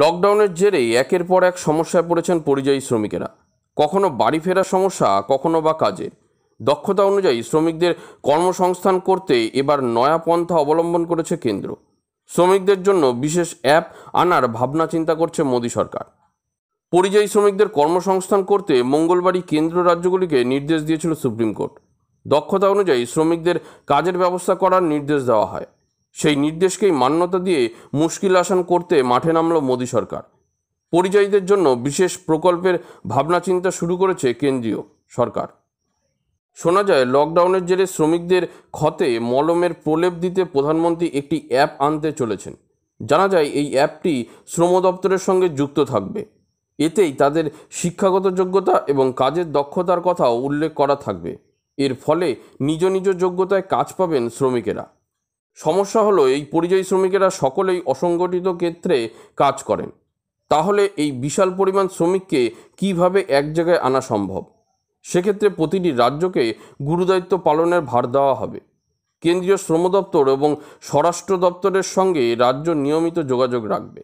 লকডাউনের জেরেই একের পর এক সমস্যায় পড়েছেন পরিযায়ী শ্রমিকেরা কখনো বাড়ি ফেরার সমস্যা কখনো বা কাজে দক্ষতা অনুযায়ী শ্রমিকদের কর্মসংস্থান করতে এবার নয়া পন্থা অবলম্বন করেছে কেন্দ্র শ্রমিকদের জন্য বিশেষ অ্যাপ আনার ভাবনা চিন্তা করছে মোদী সরকার পরিযায়ী শ্রমিকদের কর্মসংস্থান করতে মঙ্গলবারই কেন্দ্র রাজ্যগুলিকে নির্দেশ দিয়েছিল সুপ্রিম কোর্ট দক্ষতা অনুযায়ী শ্রমিকদের কাজের ব্যবস্থা করার নির্দেশ দেওয়া হয় সেই নির্দেশকেই মান্যতা দিয়ে মুশকিল আসান করতে মাঠে নামল মোদী সরকার পরিযায়ীদের জন্য বিশেষ প্রকল্পের ভাবনা চিন্তা শুরু করেছে কেন্দ্রীয় সরকার শোনা যায় লকডাউনের জেরে শ্রমিকদের ক্ষতে মলমের প্রলেপ দিতে প্রধানমন্ত্রী একটি অ্যাপ আনতে চলেছেন জানা যায় এই অ্যাপটি শ্রম দপ্তরের সঙ্গে যুক্ত থাকবে এতেই তাদের শিক্ষাগত যোগ্যতা এবং কাজের দক্ষতার কথাও উল্লেখ করা থাকবে এর ফলে নিজ নিজ যোগ্যতায় কাজ পাবেন শ্রমিকেরা সমস্যা হলো এই পরিযায়ী শ্রমিকেরা সকলেই অসংগঠিত ক্ষেত্রে কাজ করেন তাহলে এই বিশাল পরিমাণ শ্রমিককে কিভাবে এক জায়গায় আনা সম্ভব সেক্ষেত্রে প্রতিটি রাজ্যকে গুরুদায়িত্ব পালনের ভার দেওয়া হবে কেন্দ্রীয় শ্রম দপ্তর এবং স্বরাষ্ট্র দপ্তরের সঙ্গে রাজ্য নিয়মিত যোগাযোগ রাখবে